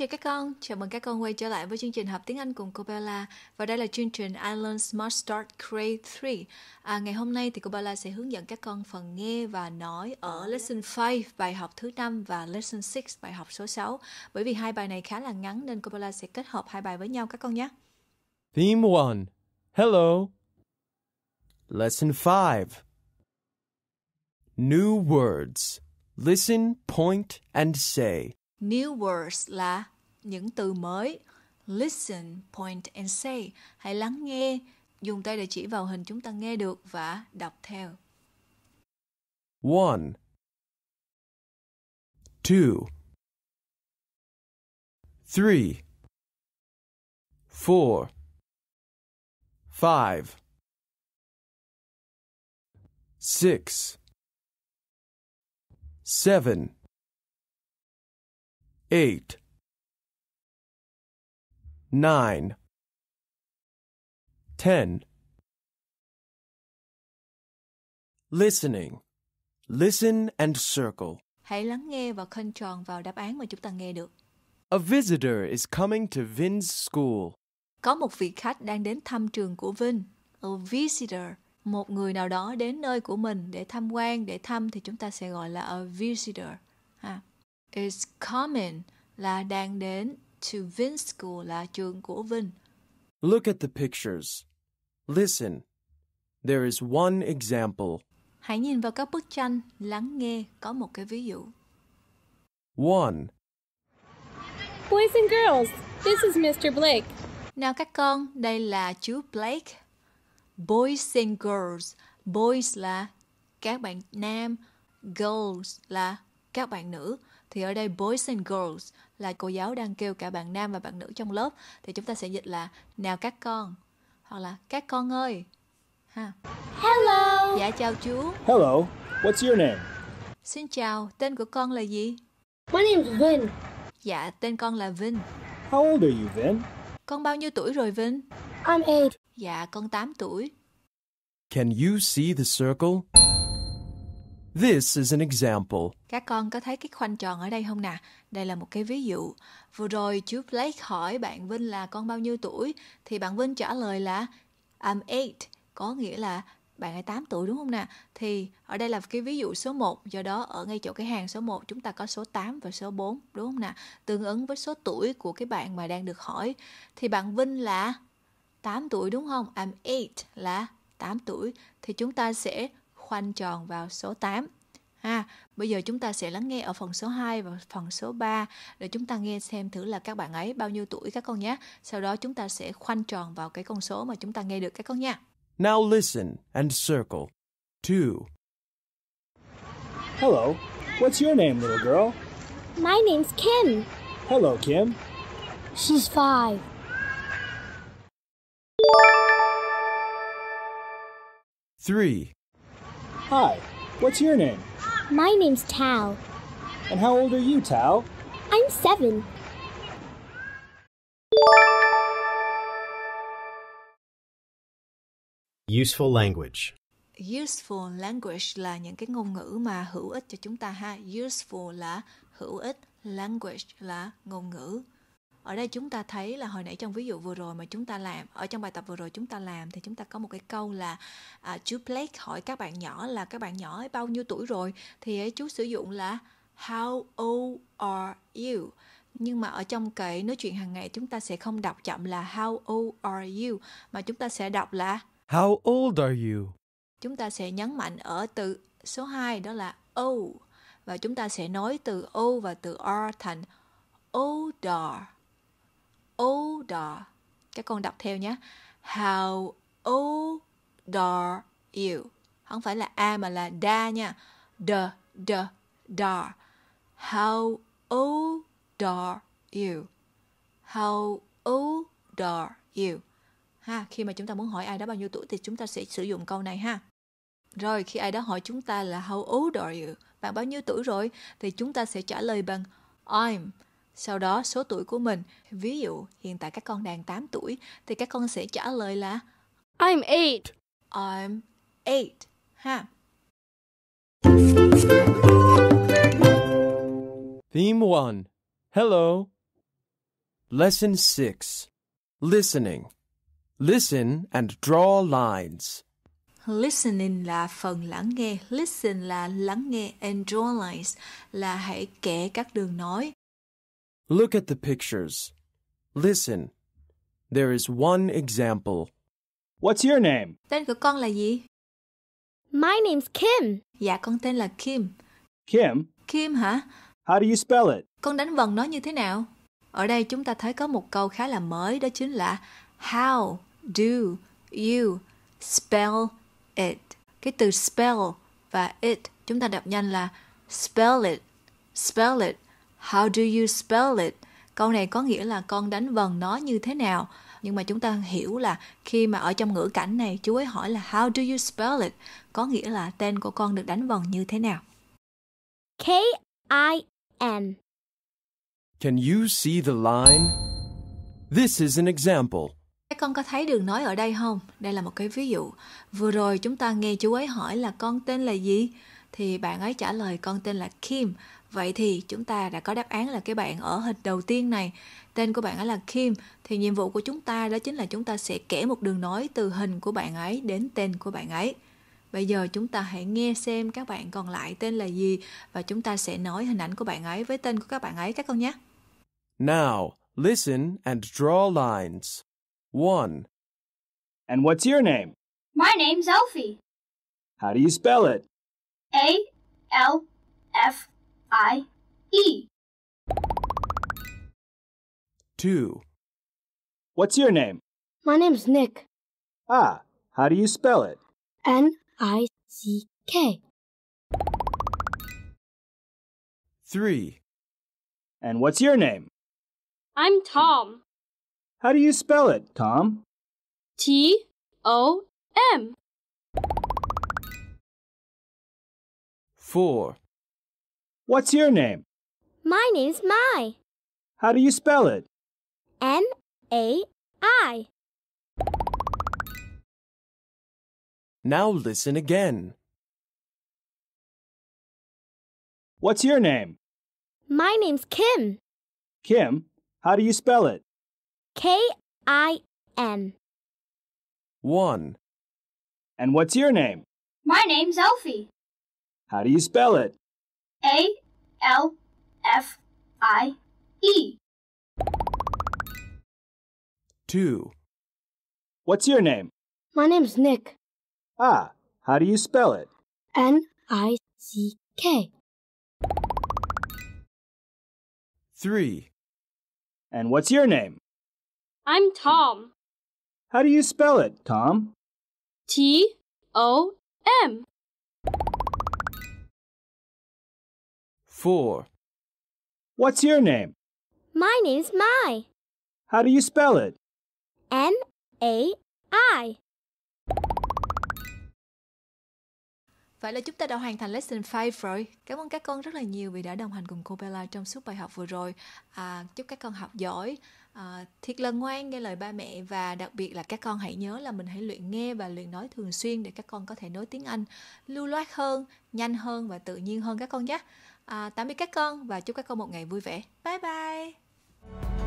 chào các con, chào mừng các con quay trở lại với chương trình học tiếng Anh cùng cô Bella và đây là chương trình I Learn Smart Start Grade 3. À, ngày hôm nay thì cô Bella sẽ hướng dẫn các con phần nghe và nói ở Lesson 5 bài học thứ 5 và Lesson 6 bài học số 6. Bởi vì hai bài này khá là ngắn nên cô Bella sẽ kết hợp hai bài với nhau các con nhé. Theme 1 Hello Lesson 5 New words Listen, point and say New words là những từ mới. Listen, point and say. Hãy lắng nghe, dùng tay để chỉ vào hình chúng ta nghe được và đọc theo. One. Two. Three. Four. Five. Six. Seven eight, nine, ten. Listening. Listen and circle. Hãy lắng nghe và khoanh tròn vào đáp án mà chúng ta nghe được. A visitor is coming to Vin's school. Có một vị khách đang đến thăm trường của Vin. A visitor, một người nào đó đến nơi của mình để tham quan, để thăm thì chúng ta sẽ gọi là a visitor is coming là đang đến, to Vin School là trường của Vin. Look at the pictures. Listen. There is one example. Hãy nhìn vào các bức tranh, lắng nghe có một cái ví dụ. One. Boys and girls, this is Mr. Blake. Nào các con, đây là chú Blake. Boys and girls, boys là các bạn nam, girls là các bạn nữ thì ở đây boys and girls là cô giáo đang kêu cả bạn nam và bạn nữ trong lớp thì chúng ta sẽ dịch là nào các con hoặc là các con ơi ha hello dạ chào chú hello what's your name xin chào tên của con là gì my name is Vin dạ tên con là Vin how old are you Vin con bao nhiêu tuổi rồi Vin I'm eight dạ con 8 tuổi can you see the circle This is an example. Các con có thấy cái khoanh tròn ở đây không nè? Đây là một cái ví dụ. Vừa rồi chú Blake hỏi bạn Vinh là con bao nhiêu tuổi thì bạn Vinh trả lời là I'm 8, có nghĩa là bạn ấy 8 tuổi đúng không nè? Thì ở đây là cái ví dụ số 1, do đó ở ngay chỗ cái hàng số 1 chúng ta có số 8 và số 4 đúng không nè? Tương ứng với số tuổi của cái bạn mà đang được hỏi. Thì bạn Vinh là 8 tuổi đúng không? I'm 8 là 8 tuổi thì chúng ta sẽ khoanh tròn vào số 8. Ha, bây giờ chúng ta sẽ lắng nghe ở phần số 2 và phần số 3 để chúng ta nghe xem thử là các bạn ấy bao nhiêu tuổi các con nhé. Sau đó chúng ta sẽ khoanh tròn vào cái con số mà chúng ta nghe được các con nha. Now listen and circle. 2. Hello. What's your name, little girl? My name's Kim. Hello, Kim. She's five. Three. Hi, what's your name? My name's Tao. And how old are you, Tao? I'm seven. Useful language. Useful language là những cái ngôn ngữ mà hữu ích cho chúng ta ha. Useful là hữu ích, language là ngôn ngữ ở đây chúng ta thấy là hồi nãy trong ví dụ vừa rồi mà chúng ta làm ở trong bài tập vừa rồi chúng ta làm thì chúng ta có một cái câu là à, chú Blake hỏi các bạn nhỏ là các bạn nhỏ ấy bao nhiêu tuổi rồi thì ấy, chú sử dụng là how old are you nhưng mà ở trong cái nói chuyện hàng ngày chúng ta sẽ không đọc chậm là how old are you mà chúng ta sẽ đọc là how old are you chúng ta sẽ nhấn mạnh ở từ số 2 đó là old và chúng ta sẽ nói từ o và từ r thành older older các con đọc theo nhé how old are you không phải là a mà là da nha The the da. how old are you how old are you ha khi mà chúng ta muốn hỏi ai đó bao nhiêu tuổi thì chúng ta sẽ sử dụng câu này ha rồi khi ai đó hỏi chúng ta là how old are you bạn bao nhiêu tuổi rồi thì chúng ta sẽ trả lời bằng I'm sau đó số tuổi của mình. Ví dụ, hiện tại các con đang 8 tuổi thì các con sẽ trả lời là I'm 8. I'm 8 ha. Theme 1. Hello. Lesson 6. Listening. Listen and draw lines. Listening là phần lắng nghe, listen là lắng nghe and draw lines là hãy kẻ các đường nói. Look at the pictures. Listen. There is one example. What's your name? Tên của con là gì? My name's Kim. Dạ con tên là Kim. Kim? Kim hả? How do you spell it? Con đánh vần nó như thế nào? Ở đây chúng ta thấy có một câu khá là mới đó chính là How do you spell it? Cái từ spell và it chúng ta đọc nhanh là spell it, spell it How do you spell it? Câu này có nghĩa là con đánh vần nó như thế nào? Nhưng mà chúng ta hiểu là khi mà ở trong ngữ cảnh này chú ấy hỏi là how do you spell it? Có nghĩa là tên của con được đánh vần như thế nào? K I M Can you see the line? This is an example. Các con có thấy đường nói ở đây không? Đây là một cái ví dụ. Vừa rồi chúng ta nghe chú ấy hỏi là con tên là gì? Thì bạn ấy trả lời con tên là Kim Vậy thì chúng ta đã có đáp án là cái bạn ở hình đầu tiên này, tên của bạn ấy là Kim thì nhiệm vụ của chúng ta đó chính là chúng ta sẽ kể một đường nối từ hình của bạn ấy đến tên của bạn ấy. Bây giờ chúng ta hãy nghe xem các bạn còn lại tên là gì và chúng ta sẽ nói hình ảnh của bạn ấy với tên của các bạn ấy các con nhé. Now, listen and draw lines. 1. And what's your name? My name's Elfie. How do you spell it? A L F I E. Two. What's your name? My name's Nick. Ah, how do you spell it? N I C K. Three. And what's your name? I'm Tom. How do you spell it, Tom? T O M. Four. What's your name? My name's Mai. How do you spell it? M-A-I. Now listen again. What's your name? My name's Kim. Kim? How do you spell it? K-I-M. One. And what's your name? My name's Elfie. How do you spell it? A L F I E. 2. What's your name? My name's Nick. Ah, how do you spell it? N I C K. 3. And what's your name? I'm Tom. How do you spell it, Tom? T O M. four. What's your name? My name's Mai. How do you spell it? M-A-I. Vậy là chúng ta đã hoàn thành lesson 5 rồi. Cảm ơn các con rất là nhiều vì đã đồng hành cùng cô Bella trong suốt bài học vừa rồi. À, chúc các con học giỏi, à, thiệt là ngoan nghe lời ba mẹ và đặc biệt là các con hãy nhớ là mình hãy luyện nghe và luyện nói thường xuyên để các con có thể nói tiếng Anh lưu loát hơn, nhanh hơn và tự nhiên hơn các con nhé. À, tạm biệt các con và chúc các con một ngày vui vẻ. Bye bye.